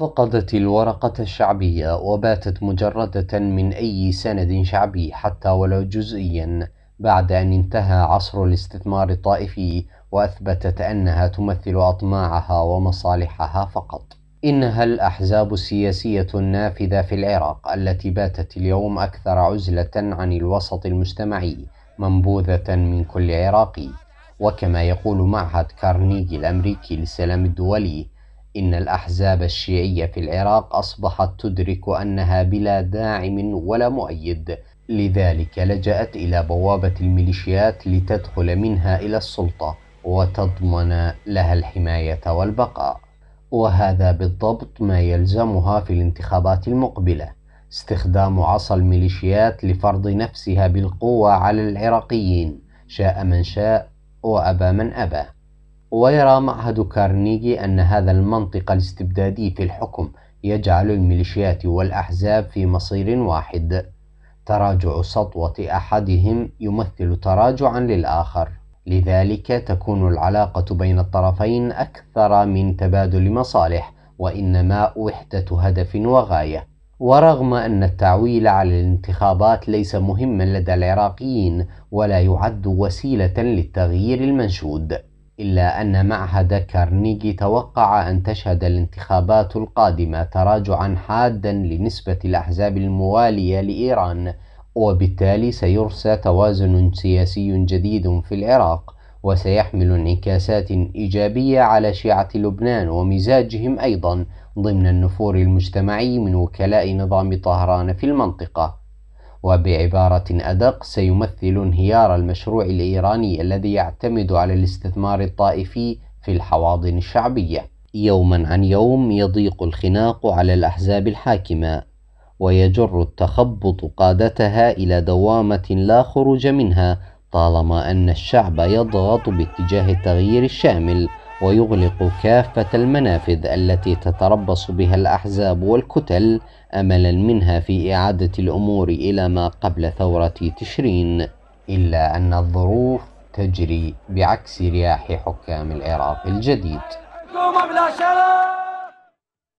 فقدت الورقة الشعبية وباتت مجردة من أي سند شعبي حتى ولو جزئيا بعد أن انتهى عصر الاستثمار الطائفي وأثبتت أنها تمثل أطماعها ومصالحها فقط إنها الأحزاب السياسية النافذة في العراق التي باتت اليوم أكثر عزلة عن الوسط المجتمعي منبوذة من كل عراقي وكما يقول معهد كارنيجي الأمريكي للسلام الدولي إن الأحزاب الشيعية في العراق أصبحت تدرك أنها بلا داعم ولا مؤيد لذلك لجأت إلى بوابة الميليشيات لتدخل منها إلى السلطة وتضمن لها الحماية والبقاء وهذا بالضبط ما يلزمها في الانتخابات المقبله استخدام عصا الميليشيات لفرض نفسها بالقوة على العراقيين شاء من شاء وأبى من أبى ويرى معهد كارنيجي أن هذا المنطق الاستبدادي في الحكم يجعل الميليشيات والأحزاب في مصير واحد تراجع سطوة أحدهم يمثل تراجعا للآخر لذلك تكون العلاقة بين الطرفين أكثر من تبادل مصالح وإنما وحدة هدف وغاية ورغم أن التعويل على الانتخابات ليس مهما لدى العراقيين ولا يعد وسيلة للتغيير المنشود إلا أن معهد كارنيجي توقع أن تشهد الانتخابات القادمة تراجعا حادا لنسبة الأحزاب الموالية لإيران وبالتالي سيرسى توازن سياسي جديد في العراق وسيحمل انعكاسات إيجابية على شيعة لبنان ومزاجهم أيضا ضمن النفور المجتمعي من وكلاء نظام طهران في المنطقة وبعبارة أدق سيمثل انهيار المشروع الإيراني الذي يعتمد على الاستثمار الطائفي في الحواضن الشعبية يوما عن يوم يضيق الخناق على الأحزاب الحاكمة ويجر التخبط قادتها إلى دوامة لا خروج منها طالما أن الشعب يضغط باتجاه التغيير الشامل ويغلق كافة المنافذ التي تتربص بها الأحزاب والكتل أملا منها في إعادة الأمور إلى ما قبل ثورة تشرين إلا أن الظروف تجري بعكس رياح حكام العراق الجديد